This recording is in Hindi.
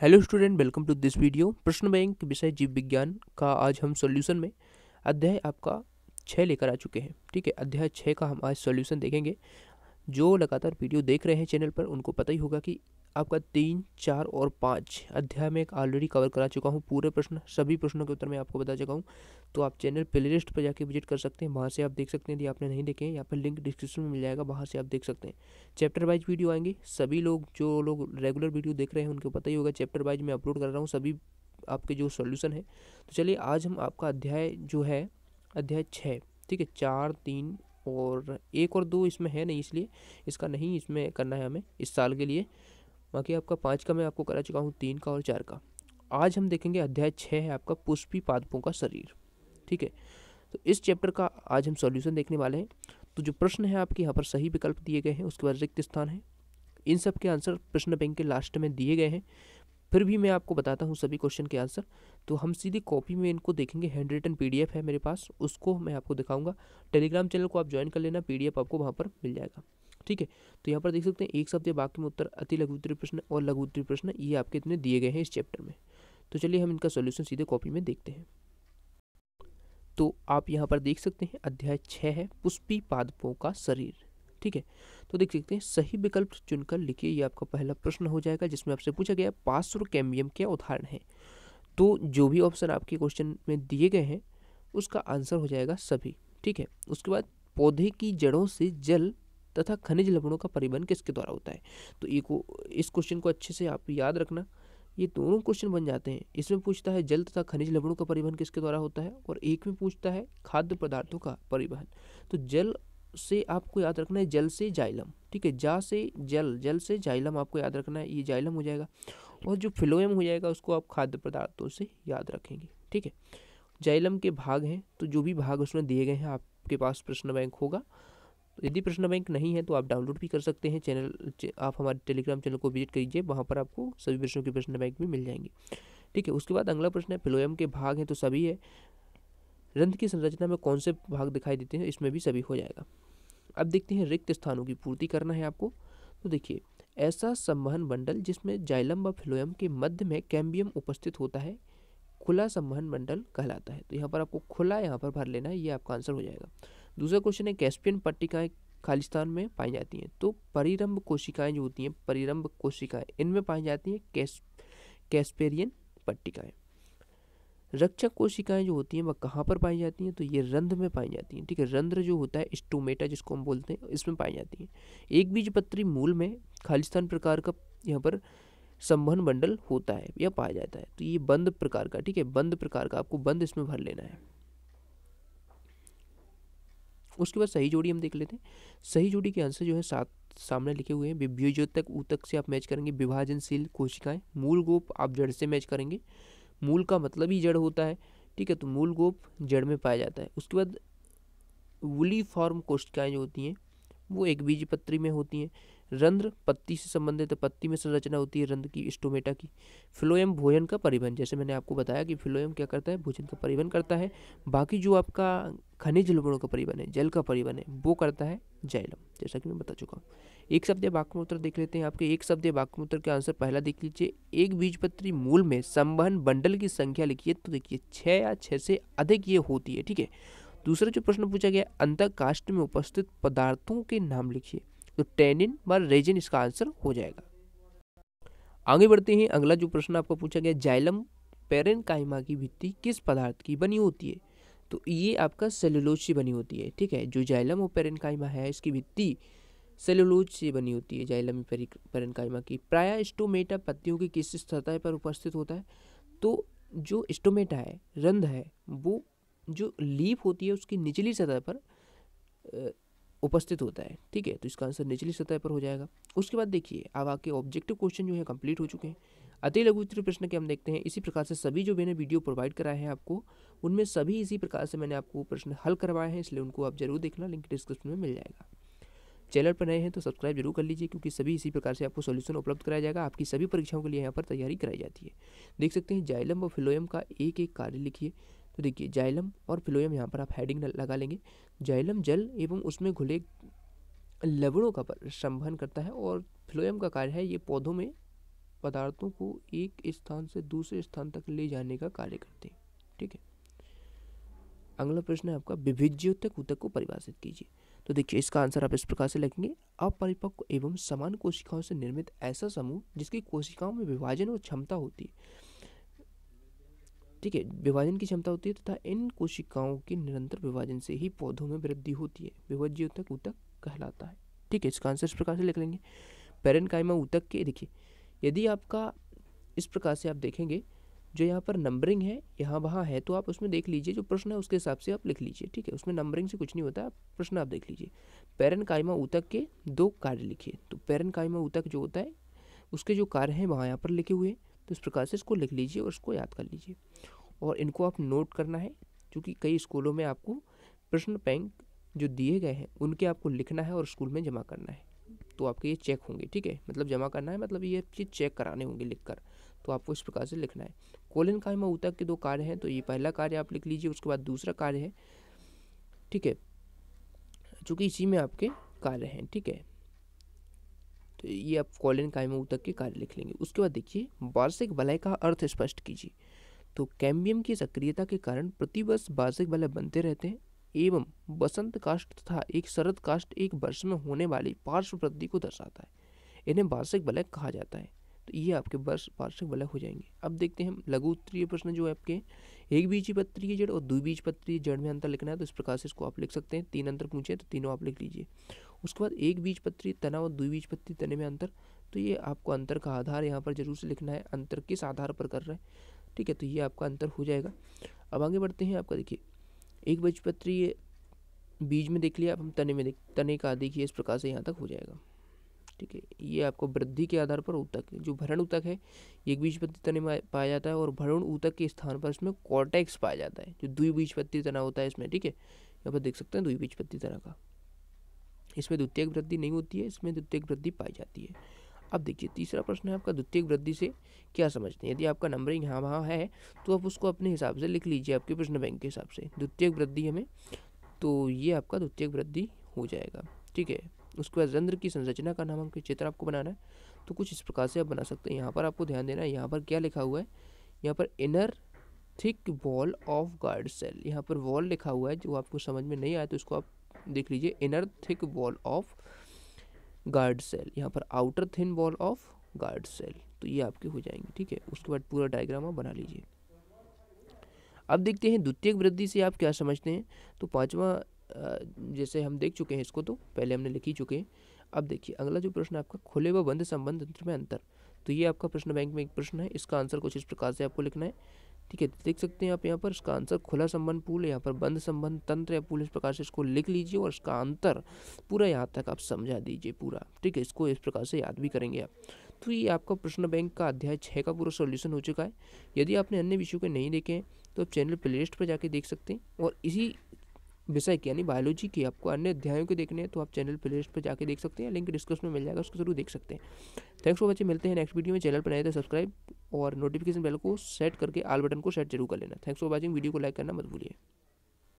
hello student welcome to this video प्रश्न बैंक विषय जीव विज्ञान का आज हम सॉल्यूशन में अध्याय आपका छः लेकर आ चुके हैं ठीक है अध्याय छः का हम आज सॉल्यूशन देखेंगे जो लगातार वीडियो देख रहे हैं चैनल पर उनको पता ही होगा कि आपका तीन चार और पाँच अध्याय में एक ऑलरेडी कवर करा चुका हूँ पूरे प्रश्न सभी प्रश्नों के उत्तर मैं आपको बता चुका हूँ तो आप चैनल प्लेलिस्ट पर जाकर विजिट कर सकते हैं वहाँ से आप देख सकते हैं यदि आपने नहीं देखे यहाँ पर लिंक डिस्क्रिप्शन में मिल जाएगा वहाँ से आप देख सकते हैं चैप्टर वाइज वीडियो आएंगे सभी लोग जो लोग रेगुलर वीडियो देख रहे हैं उनको पता ही होगा चैप्टर वाइज मैं अपलोड कर रहा हूँ सभी आपके जो सोल्यूशन है तो चलिए आज हम आपका अध्याय जो है अध्याय छः ठीक है चार तीन और एक और दो इसमें है नहीं इसलिए इसका नहीं इसमें करना है हमें इस साल के लिए बाकी आपका पाँच का मैं आपको करा चुका हूँ तीन का और चार का आज हम देखेंगे अध्याय छः है आपका पुष्पी पादपों का शरीर ठीक है तो इस चैप्टर का आज हम सॉल्यूशन देखने वाले हैं तो जो प्रश्न है आपके यहाँ पर सही विकल्प दिए गए हैं उसके बाद रिक्त स्थान है इन सब के आंसर प्रश्न बैंक के लास्ट में दिए गए हैं फिर भी मैं आपको बताता हूँ सभी क्वेश्चन के आंसर तो हम सीधी कॉपी में इनको देखेंगे हैंड रिटन पी है मेरे पास उसको मैं आपको दिखाऊंगा टेलीग्राम चैनल को आप ज्वाइन कर लेना पी आपको वहाँ पर मिल जाएगा ठीक है तो यहाँ पर देख सकते हैं एक शब्द वाक्य में उत्तर अति लघु उत्तरी प्रश्न और लघु उत्तरी प्रश्न ये आपके इतने दिए गए हैं इस चैप्टर में तो चलिए हम इनका सोल्यूशन सीधे कॉपी में देखते हैं तो आप यहाँ पर देख सकते हैं अध्याय छः है पुष्पी पादपों का शरीर ठीक है तो देख सकते हैं सही विकल्प चुनकर लिखिए ये आपका पहला प्रश्न हो जाएगा जिसमें आपसे पूछा गया सौ कैम्बियम क्या उदाहरण है तो जो भी ऑप्शन आपके क्वेश्चन में दिए गए हैं उसका आंसर हो जाएगा सभी ठीक है उसके बाद पौधे की जड़ों से जल तथा खनिज लवणों का परिवहन किसके द्वारा होता है तो ये को इस क्वेश्चन को अच्छे से आप याद रखना ये दोनों क्वेश्चन बन जाते हैं इसमें पूछता है जल तथा खनिज लवणों का परिवहन किसके द्वारा होता है और एक में पूछता है खाद्य पदार्थों का परिवहन तो जल से आपको याद रखना है जल से जाइलम ठीक है जा से जल जल से जाइलम आपको याद रखना है ये जाइलम हो जाएगा और जो फिलोएम हो जाएगा उसको आप खाद्य पदार्थों से याद रखेंगे ठीक है जाइलम के भाग हैं तो जो भी भाग उसमें दिए गए हैं आपके पास प्रश्न बैंक होगा तो यदि प्रश्न बैंक नहीं है तो आप डाउनलोड भी कर सकते हैं चैनल आप हमारे टेलीग्राम चैनल को विजिट करिए वहाँ पर आपको सभी प्रश्नों के प्रश्न बैंक भी मिल जाएंगे ठीक है उसके बाद अगला प्रश्न है फिलोयम के भाग हैं तो सभी है रंध की संरचना में कौन से भाग दिखाई देते हैं इसमें भी सभी हो जाएगा अब देखते हैं रिक्त स्थानों की पूर्ति करना है आपको तो देखिए ऐसा संवहन मंडल जिसमें जाइलम व फिलोयम के मध्य में कैम्बियम उपस्थित होता है खुला संवहन मंडल कहलाता है तो यहाँ पर आपको खुला यहाँ पर भर लेना है ये आपका आंसर हो जाएगा दूसरा क्वेश्चन है कैस्पियन पट्टिकाएँ खालिस्तान में पाई जाती हैं तो परिरंभ कोशिकाएं जो होती हैं परिरंभ कोशिकाएं इनमें पाई जाती हैं कैस कैस्पेरियन पट्टिकाएं रक्षक कोशिकाएं जो होती हैं वह कहाँ पर पाई जाती हैं तो ये रंध्र में पाई जाती हैं ठीक है रंध्र जो होता है स्टोमेटा जिसको हम बोलते हैं इसमें पाई जाती हैं एक बीज पत्री मूल में खालिस्तान प्रकार का यहाँ पर संभन बंडल होता है या पाया जाता है तो ये बंद प्रकार का ठीक है बंद प्रकार का आपको बंद इसमें भर लेना है उसके बाद सही जोड़ी हम देख लेते हैं सही जोड़ी के आंसर जो है सात सामने लिखे हुए हैं विभ्योजोतक ऊतक से आप मैच करेंगे विभाजनशील कोशिकाएं मूल गोप आप जड़ से मैच करेंगे मूल का मतलब ही जड़ होता है ठीक है तो मूल गोप जड़ में पाया जाता है उसके बाद वुली फॉर्म कोशिकाएं जो होती हैं वो एक बीज में होती हैं रंध्र पत्ती से संबंधित है पत्ती में संरचना होती है रंध्र की स्टोमेटा की फ्लोएम भोजन का परिवहन जैसे मैंने आपको बताया कि फ्लोएम क्या करता है भोजन का परिवहन करता है बाकी जो आपका खनिज लवणों का परिवहन है जल का परिवहन है वो करता है जैलम जैसा कि मैं बता चुका हूँ एक शब्द वाक्यमूत्र देख लेते हैं आपके एक शब्द वाक्यमूत्र के का आंसर पहला देख लीजिए एक बीजपत्री मूल में संवहन बंडल की संख्या लिखिए तो देखिए छः या छः से अधिक ये होती है ठीक है दूसरा जो प्रश्न पूछा गया अंतर में उपस्थित पदार्थों के नाम लिखिए तो टेनिन व रेजिन इसका आंसर हो जाएगा आगे बढ़ते हैं अगला जो प्रश्न आपको पूछा गया जाइलम पेरेन कायमा की भित्ति किस पदार्थ की बनी होती है तो ये आपका सेलुलोज से बनी होती है ठीक है जो जाइलम और पेरेन कायमा है इसकी भित्ति सेलुलोज से बनी होती है जाइलम पेरन कायमा की प्राय स्टोमेटा पत्तियों की किस सतह पर उपस्थित होता है तो जो स्टोमेटा है रंध है वो जो लीफ होती है उसकी निचली सतह पर उपस्थित होता है ठीक है तो इसका आंसर निचली सतह पर हो जाएगा उसके बाद देखिए अब आपके ऑब्जेक्टिव क्वेश्चन जो है कंप्लीट हो चुके हैं अति लघु उत्तर प्रश्न के हम देखते हैं इसी प्रकार से सभी जो मैंने वीडियो प्रोवाइड कराए हैं आपको उनमें सभी इसी प्रकार से मैंने आपको प्रश्न हल करवाए हैं इसलिए उनको आप जरूर देखना लिंक डिस्क्रिप्शन में मिल जाएगा चैनल पर नए हैं तो सब्सक्राइब जरूर कर लीजिए क्योंकि सभी इसी प्रकार से आपको सोल्यूशन उपलब्ध कराया जाएगा आपकी सभी परीक्षाओं के लिए यहाँ पर तैयारी कराई जाती है देख सकते हैं जाइलम व फिलोयम का एक एक कार्य लिखिए तो देखिए जाइलम और फिलोयम यहाँ पर आप हेडिंग लगा लेंगे जाइलम जल एवं उसमें घुले लवणों का संभन करता है और फ्लोयम का कार्य है ये पौधों में पदार्थों को एक स्थान से दूसरे स्थान तक ले जाने का कार्य करते हैं ठीक है अगला प्रश्न है आपका विभिज्योतक उतक को परिभाषित कीजिए तो देखिए इसका आंसर आप इस प्रकार से लिखेंगे अपरिपक्व एवं समान कोशिकाओं से निर्मित ऐसा समूह जिसकी कोशिकाओं में विभाजन और क्षमता होती है ठीक है विभाजन की क्षमता होती है तथा इन कोशिकाओं के निरंतर विभाजन से ही पौधों में वृद्धि होती है विभज्य ऊतक ऊतक कहलाता है ठीक है इसका आंसर इस प्रकार से लिख लेंगे पेरन कायमा ऊतक के देखिए यदि आपका इस प्रकार से आप देखेंगे जो यहाँ पर नंबरिंग है यहाँ वहाँ है तो आप उसमें देख लीजिए जो प्रश्न है उसके हिसाब से आप लिख लीजिए ठीक है उसमें नंबरिंग से कुछ नहीं होता प्रश्न आप देख लीजिए पेरन कायमा ऊतक के दो कार्य लिखिए तो पेरन कायमा ऊतक जो होता है उसके जो कार्य हैं वहाँ यहाँ पर लिखे हुए हैं तो इस प्रकार से इसको लिख लीजिए और उसको याद कर लीजिए और इनको आप नोट करना है क्योंकि कई स्कूलों में आपको प्रश्न बैंक जो दिए गए हैं उनके आपको लिखना है और स्कूल में जमा करना है तो आपके ये चेक होंगे ठीक है मतलब जमा करना है मतलब ये चीज़ चेक कराने होंगे लिख कर तो आपको इस प्रकार से लिखना है कोलन कायमा उतक के दो कार्य हैं तो ये पहला कार्य आप लिख लीजिए उसके बाद दूसरा कार्य है ठीक है चूँकि इसी में आपके कार्य हैं ठीक है तो ये आप कॉलिन कायमा उतक के कार्य लिख लेंगे उसके बाद देखिए वार्षिक भलाई का अर्थ स्पष्ट कीजिए तो कैम्बियम की सक्रियता के कारण प्रतिवर्ष बार्षिक बलय बनते रहते हैं एवं बसंत काष्ठ तथा एक शरद काष्ठ एक वर्ष में होने वाली पार्श्व वृद्धि को दर्शाता है इन्हें वार्षिक बलय कहा जाता है तो ये आपके वर्ष वार्षिक बलय हो जाएंगे अब देखते हैं हम लघु उत्तरीय प्रश्न जो है आपके एक बीजी पत्रीय जड़ और द्विबीज पत्री जड़ में अंतर लिखना है तो इस प्रकार से इसको आप लिख सकते हैं तीन अंतर पूछे तो तीनों आप लिख लीजिए उसके बाद एक बीज पत्री तना और द्विबीज पत्री तने में अंतर तो ये आपको अंतर का आधार यहाँ पर जरूर से लिखना है अंतर किस आधार पर कर रहे हैं ठीक है तो ये आपका अंतर हो जाएगा अब आगे बढ़ते हैं आपका देखिए एक बीजपत्री ये बीज में देख लिया आप हम तने में देख तने का देखिए इस प्रकार से यहाँ तक हो जाएगा ठीक है ये आपको वृद्धि के आधार पर ऊतक जो भरण ऊतक है एक बीजपत्री तने में पाया जाता है और भरण ऊतक के स्थान पर इसमें कॉर्टेक्स पाया जाता है जो द्विबीजपत्री तना होता है इसमें ठीक है यहाँ पर देख सकते हैं द्विबीजपत्री तना का इसमें द्वितीय वृद्धि नहीं होती है इसमें द्वितीय वृद्धि पाई जाती है अब देखिए तीसरा प्रश्न है आपका द्वितीय वृद्धि से क्या समझते हैं यदि आपका नंबरिंग हाँ वहाँ है तो आप उसको अपने हिसाब से लिख लीजिए आपके प्रश्न बैंक के हिसाब से द्वितीय वृद्धि हमें तो ये आपका द्वितीय वृद्धि हो जाएगा ठीक है उसके बाद रंध्र की संरचना का नामांकन चित्र आपको बनाना है तो कुछ इस प्रकार से आप बना सकते हैं यहाँ पर आपको ध्यान देना है यहाँ पर क्या लिखा हुआ है यहाँ पर inner thick wall of guard cell यहाँ पर वॉल लिखा हुआ है जो आपको समझ में नहीं आया तो इसको आप देख लीजिए inner thick wall of guard cell यहाँ पर outer thin wall of guard cell तो ये आपके हो जाएंगे ठीक है उसके बाद पूरा डायग्राम आप बना लीजिए अब देखते हैं द्वितीय वृद्धि से आप क्या समझते हैं तो पांचवा जैसे हम देख चुके हैं इसको तो पहले हमने लिख ही चुके हैं अब देखिए अगला जो प्रश्न आपका खुले व बंद संबंध तंत्र में अंतर तो ये आपका प्रश्न बैंक में एक प्रश्न है इसका आंसर कुछ इस प्रकार से आपको लिखना है ठीक है देख सकते हैं आप यहाँ पर इसका आंसर खुला संबंध पुल यहाँ पर बंद संबंध तंत्र या पुल इस प्रकार से इसको लिख लीजिए और इसका अंतर पूरा यहाँ तक आप समझा दीजिए पूरा ठीक है इसको इस प्रकार से याद भी करेंगे आप तो ये आपका प्रश्न बैंक का अध्याय छः का पूरा सॉल्यूशन हो चुका है यदि आपने अन्य विषयों के नहीं देखे हैं तो आप चैनल लिस्ट पर जाके देख सकते हैं और इसी विषय की यानी बायोलॉजी की आपको अन्य अध्यायों के देखने हैं तो आप चैनल प्ले लिस्ट पर जाकर देख सकते हैं लिंक डिस्क्रिप्शन में मिल जाएगा उसको जरूर देख सकते हैं थैंक्स फॉर वॉचिंग मिलते हैं नेक्स्ट वीडियो में चैनल पर नए तो सब्सक्राइब और नोटिफिकेशन बेल को सेट करके आल बटन को सेट जरूर कर लेना थैंक्स फॉर वॉचिंग वीडियो को लाइक करना मत भूलिए